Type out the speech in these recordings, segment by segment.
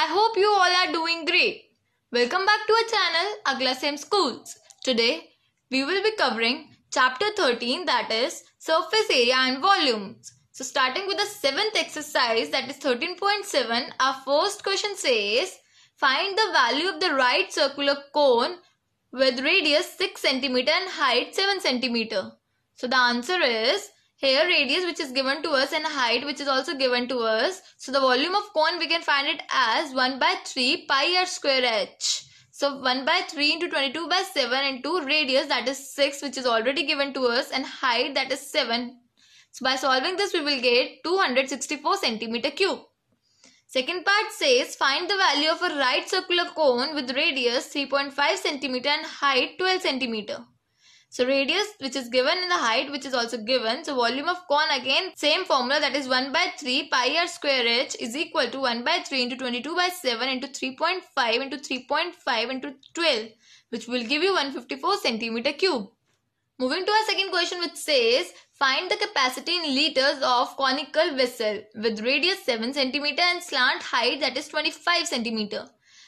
I hope you all are doing great. Welcome back to our channel Agla Schools. Today we will be covering chapter 13 that is surface area and volumes. So starting with the seventh exercise that is 13.7 our first question says find the value of the right circular cone with radius 6 cm and height 7 cm. So the answer is here radius which is given to us and height which is also given to us. So the volume of cone we can find it as 1 by 3 pi r square h. So 1 by 3 into 22 by 7 into radius that is 6 which is already given to us and height that is 7. So by solving this we will get 264 centimeter cube. Second part says find the value of a right circular cone with radius 3.5 centimeter and height 12 centimeter. So radius which is given in the height which is also given. So volume of cone again same formula that is 1 by 3 pi r square h is equal to 1 by 3 into 22 by 7 into 3.5 into 3.5 into 12 which will give you 154 centimeter cube. Moving to our second question which says find the capacity in liters of conical vessel with radius 7 centimeter and slant height that is 25 centimeter.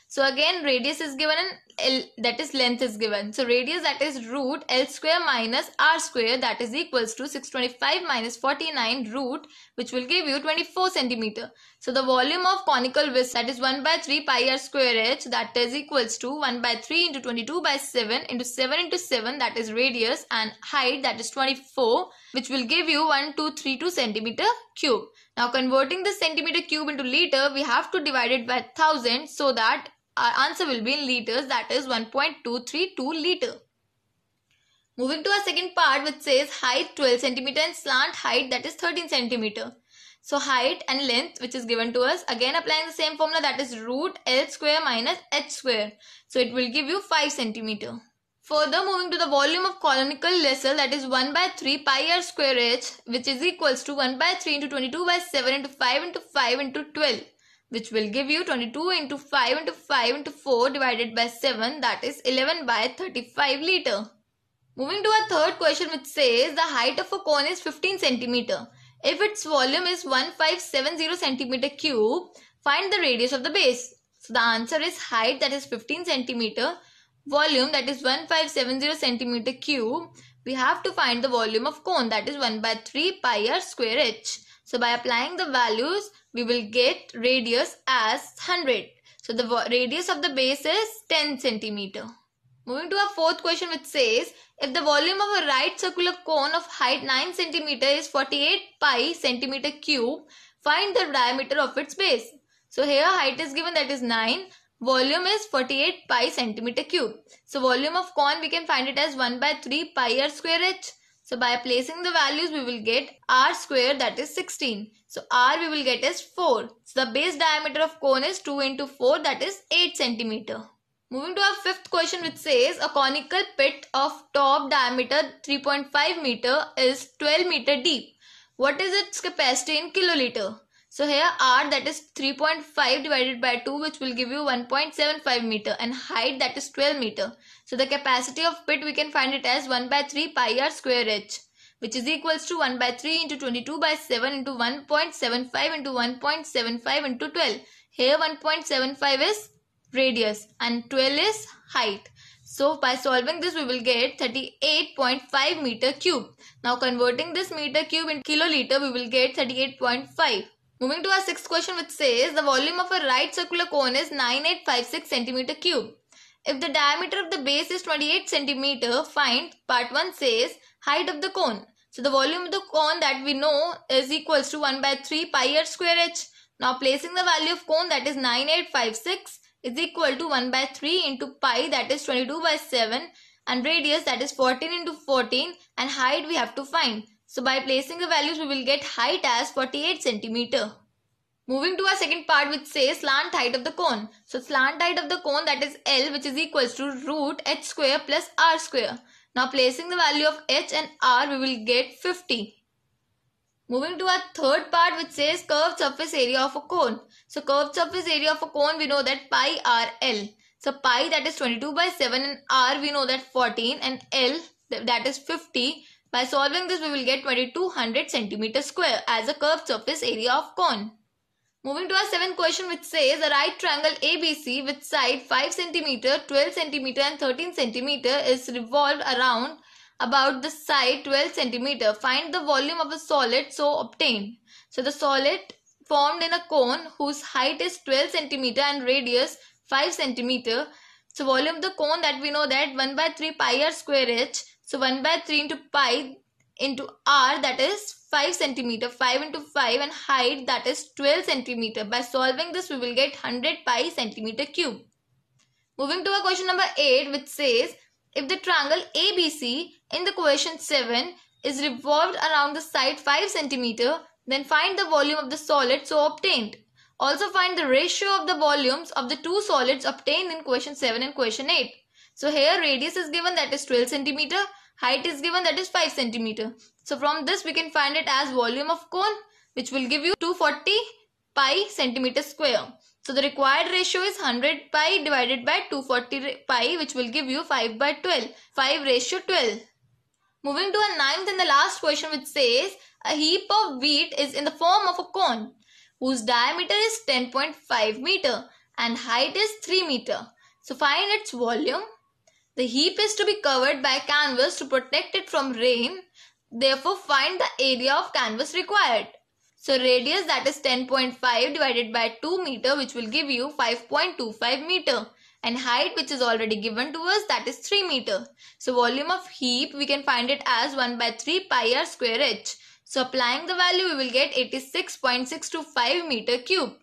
So again radius is given in L that is length is given. So radius that is root L square minus R square that is equals to 625 minus 49 root which will give you 24 centimeter. So the volume of conical whisk that is 1 by 3 pi R square h that is equals to 1 by 3 into 22 by 7 into 7 into 7 that is radius and height that is 24 which will give you 1232 centimeter cube. Now converting the centimeter cube into liter we have to divide it by 1000 so that our answer will be in liters that is 1.232 liter. Moving to our second part which says height 12 cm and slant height that is 13 cm. So height and length which is given to us again applying the same formula that is root L square minus H square. So it will give you 5 centimeter. Further moving to the volume of conical vessel that is 1 by 3 pi r square h which is equals to 1 by 3 into 22 by 7 into 5 into 5 into 12 which will give you 22 into 5 into 5 into 4 divided by 7 that is 11 by 35 liter. Moving to our third question which says the height of a cone is 15 centimeter. If its volume is 1570 centimeter cube, find the radius of the base. So the answer is height that is 15 centimeter, volume that is 1570 centimeter cube. We have to find the volume of cone that is 1 by 3 pi r square h. So by applying the values, we will get radius as 100. So the radius of the base is 10 centimeter. Moving to our fourth question which says, if the volume of a right circular cone of height 9 centimeter is 48 pi centimeter cube, find the diameter of its base. So here height is given that is 9 volume is 48 pi centimeter cube. So volume of cone we can find it as 1 by 3 pi r square h. So by placing the values, we will get r square that is 16. So r we will get is 4. So the base diameter of cone is 2 into 4 that is 8 centimeter. Moving to our fifth question which says a conical pit of top diameter 3.5 meter is 12 meter deep. What is its capacity in kiloliter? So here R that is 3.5 divided by 2 which will give you 1.75 meter and height that is 12 meter. So the capacity of pit we can find it as 1 by 3 pi r square h which is equals to 1 by 3 into 22 by 7 into 1.75 into 1.75 into 12. Here 1.75 is radius and 12 is height. So by solving this we will get 38.5 meter cube. Now converting this meter cube in kiloliter we will get 38.5. Moving to our sixth question which says the volume of a right circular cone is 9856 cm cube. If the diameter of the base is 28 cm, find part 1 says height of the cone. So the volume of the cone that we know is equals to 1 by 3 pi r square h. Now placing the value of cone that is 9856 is equal to 1 by 3 into pi that is 22 by 7 and radius that is 14 into 14 and height we have to find. So by placing the values, we will get height as 48 centimeter. Moving to our second part which says slant height of the cone. So slant height of the cone that is L which is equals to root h square plus r square. Now placing the value of h and r we will get 50. Moving to our third part which says curved surface area of a cone. So curved surface area of a cone we know that pi r l. So pi that is 22 by 7 and r we know that 14 and l that is 50 by solving this, we will get 2200 centimeter square as a curved surface area of cone. Moving to our seventh question which says a right triangle ABC with side 5 cm, 12 cm and 13 cm is revolved around about the side 12 cm. Find the volume of a solid so obtained. So the solid formed in a cone whose height is 12 cm and radius 5 cm. So volume of the cone that we know that 1 by 3 pi r square h so 1 by 3 into pi into r that is 5 centimeter 5 into 5 and height that is 12 centimeter. By solving this we will get 100 pi centimeter cube. Moving to our question number 8 which says if the triangle ABC in the question 7 is revolved around the side 5 centimeter then find the volume of the solid so obtained. Also find the ratio of the volumes of the two solids obtained in question 7 and question 8. So here radius is given that is 12 centimeter Height is given that is 5 centimeter. So from this we can find it as volume of cone which will give you 240 pi centimeter square. So the required ratio is 100 pi divided by 240 pi which will give you 5 by 12. 5 ratio 12. Moving to a ninth and the last question which says a heap of wheat is in the form of a cone whose diameter is 10.5 meter and height is 3 meter. So find its volume the heap is to be covered by canvas to protect it from rain. Therefore, find the area of canvas required. So, radius that is 10.5 divided by 2 meter which will give you 5.25 meter and height which is already given to us that is 3 meter. So volume of heap we can find it as 1 by 3 pi r square h. So applying the value we will get 86.625 meter cube.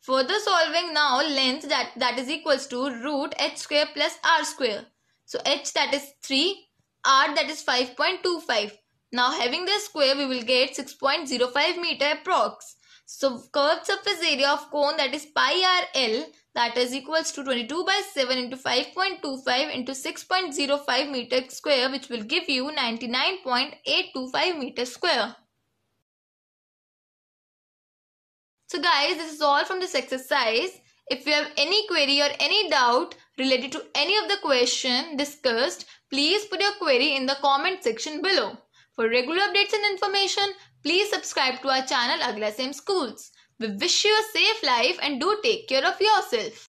Further solving now length that, that is equals to root h square plus r square. So h that is 3, r that is 5.25. Now having the square we will get 6.05 meter approx. So curved surface area of cone that is pi r l that is equals to 22 by 7 into 5.25 into 6.05 meter square which will give you 99.825 meter square. So guys this is all from this exercise. If you have any query or any doubt related to any of the question discussed, please put your query in the comment section below. For regular updates and information, please subscribe to our channel Agla Schools. We wish you a safe life and do take care of yourself.